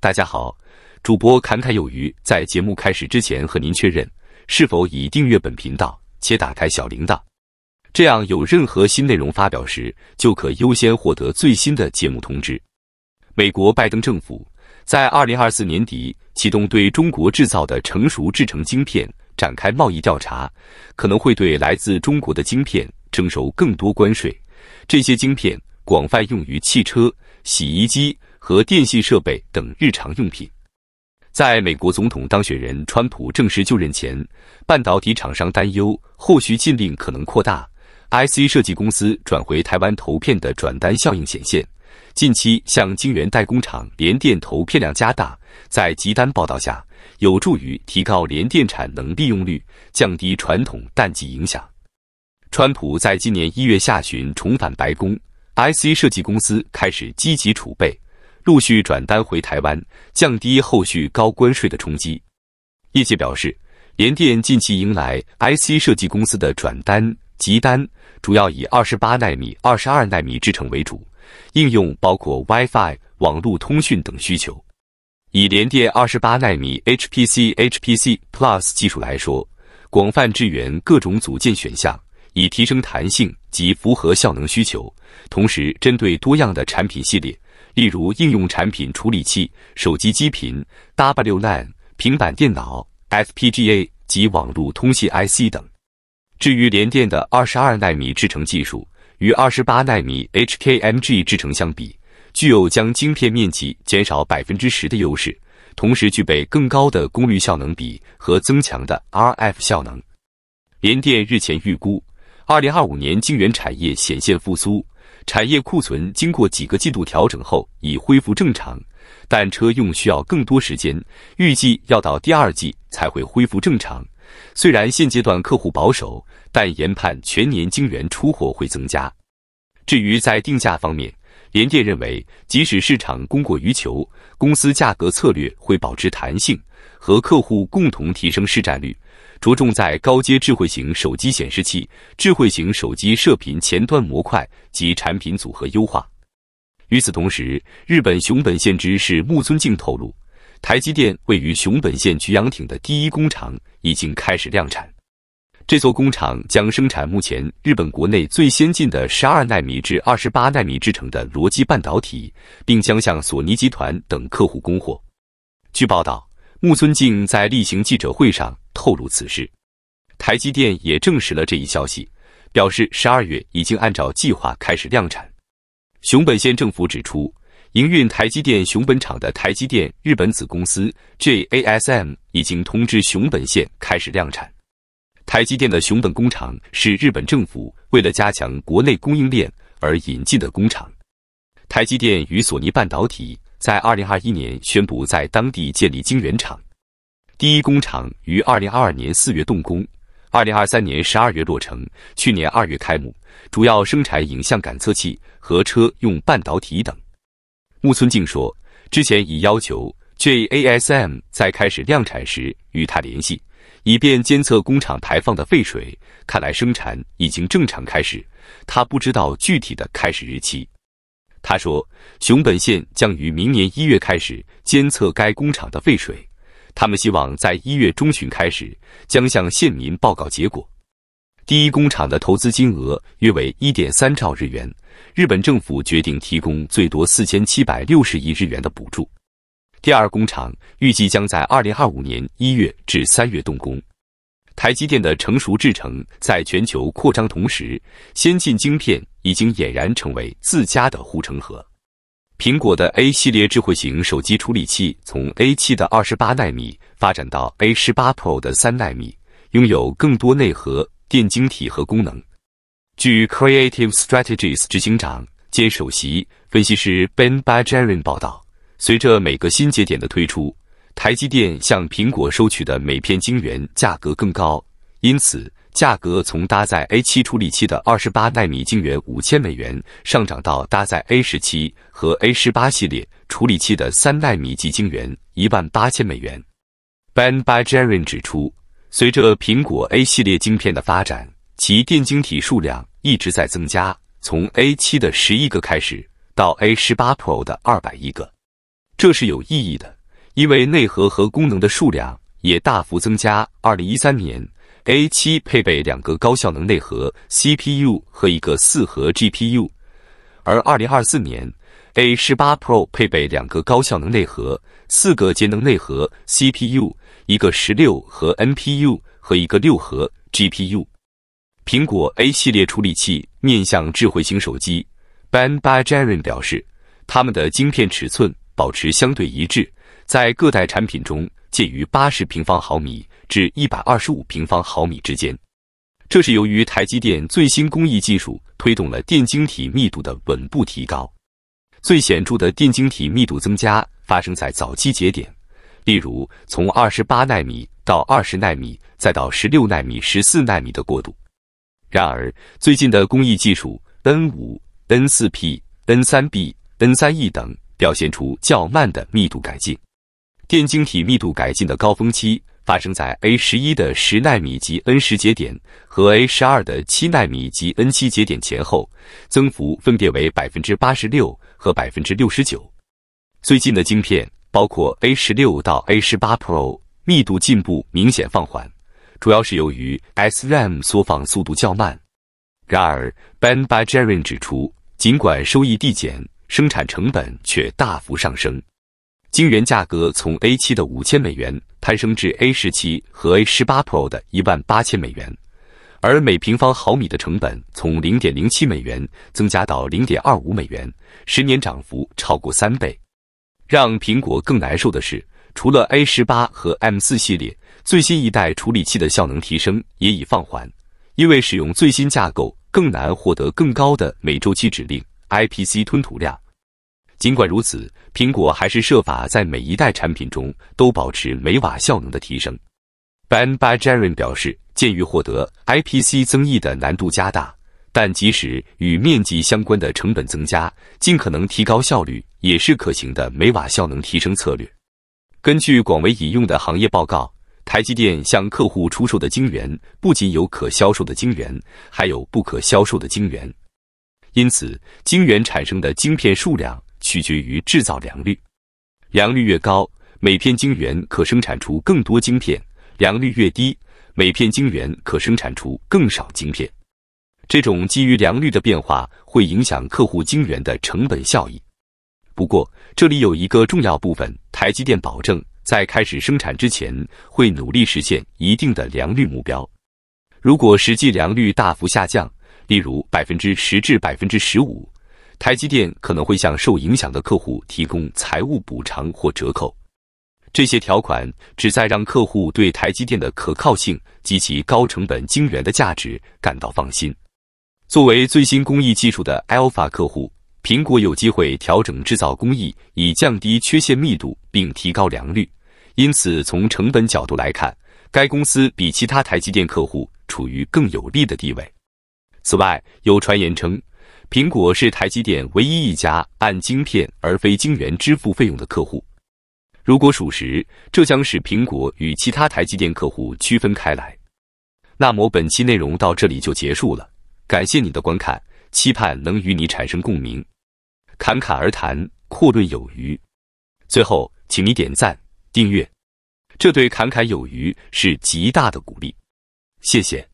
大家好，主播侃侃有余。在节目开始之前，和您确认是否已订阅本频道且打开小铃铛，这样有任何新内容发表时，就可优先获得最新的节目通知。美国拜登政府在二零二四年底启动对中国制造的成熟制成晶片展开贸易调查，可能会对来自中国的晶片征收更多关税。这些晶片广泛用于汽车、洗衣机。和电信设备等日常用品，在美国总统当选人川普正式就任前，半导体厂商担忧后续禁令可能扩大。IC 设计公司转回台湾投片的转单效应显现，近期向晶圆代工厂联电投片量加大，在积单报道下，有助于提高联电产能利用率，降低传统淡季影响。川普在今年一月下旬重返白宫，IC 设计公司开始积极储备。陆续转单回台湾，降低后续高关税的冲击。业界表示，联电近期迎来 IC 设计公司的转单集单，主要以二十八纳米、二十二纳米制程为主，应用包括 WiFi 网络通讯等需求。以联电二十八纳米 HPC HPC Plus 技术来说，广泛支援各种组件选项，以提升弹性及符合效能需求，同时针对多样的产品系列。例如，应用产品处理器、手机机频、W lan、平板电脑、FPGA 及网络通信 IC 等。至于联电的二十二纳米制程技术，与二十八纳米 HKMG 制程相比，具有将晶片面积减少百分之十的优势，同时具备更高的功率效能比和增强的 RF 效能。联电日前预估，二零二五年晶圆产业显现复苏。产业库存经过几个季度调整后已恢复正常，但车用需要更多时间，预计要到第二季才会恢复正常。虽然现阶段客户保守，但研判全年晶圆出货会增加。至于在定价方面，联电认为，即使市场供过于求，公司价格策略会保持弹性，和客户共同提升市占率。着重在高阶智慧型手机显示器、智慧型手机射频前端模块及产品组合优化。与此同时，日本熊本县知事木村静透露，台积电位于熊本县菊阳町的第一工厂已经开始量产。这座工厂将生产目前日本国内最先进的十二纳米至二十八纳米制成的逻辑半导体，并将向索尼集团等客户供货。据报道，木村静在例行记者会上。透露此事，台积电也证实了这一消息，表示十二月已经按照计划开始量产。熊本县政府指出，营运台积电熊本厂的台积电日本子公司 JASM 已经通知熊本县开始量产。台积电的熊本工厂是日本政府为了加强国内供应链而引进的工厂。台积电与索尼半导体在二零二一年宣布在当地建立晶圆厂。第一工厂于2022年4月动工，2023年12月落成，去年2月开幕，主要生产影像感测器和车用半导体等。木村静说，之前已要求 JASM 在开始量产时与他联系，以便监测工厂排放的废水。看来生产已经正常开始，他不知道具体的开始日期。他说，熊本县将于明年1月开始监测该工厂的废水。他们希望在一月中旬开始将向县民报告结果。第一工厂的投资金额约为一点三兆日元，日本政府决定提供最多四千七百六十亿日元的补助。第二工厂预计将在二零二五年一月至三月动工。台积电的成熟制程在全球扩张同时，先进晶片已经俨然成为自家的护城河。苹果的 A 系列智慧型手机处理器从 A7 的28纳米发展到 A18 Pro 的三纳米，拥有更多内核、电晶体和功能。据 Creative Strategies 执行长兼首席分析师 Ben b a j a r i n 报道，随着每个新节点的推出，台积电向苹果收取的每片晶圆价格更高，因此。价格从搭载 A 七处理器的二十八纳米晶圆五千美元上涨到搭载 A 十七和 A 十八系列处理器的三纳米级晶圆一万八千美元。Ben Bajarin 指出，随着苹果 A 系列晶片的发展，其电晶体数量一直在增加，从 A 七的十1个开始，到 A 十八 Pro 的二百亿个。这是有意义的，因为内核和功能的数量也大幅增加。二零一三年。A7 配备两个高效能内核 CPU 和一个四核 GPU，而2024年 A18 Pro 配备两个高效能内核、四个节能内核 CPU、一个十六核 NPU 和一个六核 GPU。苹果 A 系列处理器面向智慧型手机，Ben By Jaron 表示，他们的晶片尺寸保持相对一致，在各代产品中。介于八十平方毫米至一百二十五平方毫米之间，这是由于台积电最新工艺技术推动了电晶体密度的稳步提高。最显著的电晶体密度增加发生在早期节点，例如从二十八纳米到二十纳米，再到十六纳米、十四纳米的过渡。然而，最近的工艺技术 N 五、N 四 P、N 三 B、N 三 E 等表现出较慢的密度改进。电晶体密度改进的高峰期发生在 A 十一的十纳米级 N 十节点和 A 十二的七纳米级 N 七节点前后，增幅分别为百分之八十六和百分之六十九。最近的晶片包括 A 十六到 A 十八 Pro，密度进步明显放缓，主要是由于 SRAM 缩放速度较慢。然而，Ben Bajarin 指出，尽管收益递减，生产成本却大幅上升。晶圆价格从 A 七的五千美元攀升至 A 十七和 A 十八 Pro 的一万八千美元，而每平方毫米的成本从零点零七美元增加到零点二五美元，十年涨幅超过三倍。让苹果更难受的是，除了 A 十八和 M 四系列，最新一代处理器的效能提升也已放缓，因为使用最新架构更难获得更高的每周期指令 IPC 吞吐量。尽管如此，苹果还是设法在每一代产品中都保持每瓦效能的提升。Ben b a j e r i n 表示，鉴于获得 IPC 增益的难度加大，但即使与面积相关的成本增加，尽可能提高效率也是可行的每瓦效能提升策略。根据广为引用的行业报告，台积电向客户出售的晶圆不仅有可销售的晶圆，还有不可销售的晶圆，因此晶圆产生的晶片数量。取决于制造良率，良率越高，每片晶圆可生产出更多晶片；良率越低，每片晶圆可生产出更少晶片。这种基于良率的变化会影响客户晶圆的成本效益。不过，这里有一个重要部分：台积电保证在开始生产之前会努力实现一定的良率目标。如果实际良率大幅下降，例如百分之十至百分之十五。台积电可能会向受影响的客户提供财务补偿或折扣，这些条款旨在让客户对台积电的可靠性及其高成本晶圆的价值感到放心。作为最新工艺技术的 Alpha 客户，苹果有机会调整制造工艺以降低缺陷密度并提高良率，因此从成本角度来看，该公司比其他台积电客户处于更有利的地位。此外，有传言称。苹果是台积电唯一一家按晶片而非晶圆支付费用的客户。如果属实，这将使苹果与其他台积电客户区分开来。那么本期内容到这里就结束了，感谢你的观看，期盼能与你产生共鸣。侃侃而谈，阔论有余。最后，请你点赞、订阅，这对侃侃有余是极大的鼓励。谢谢。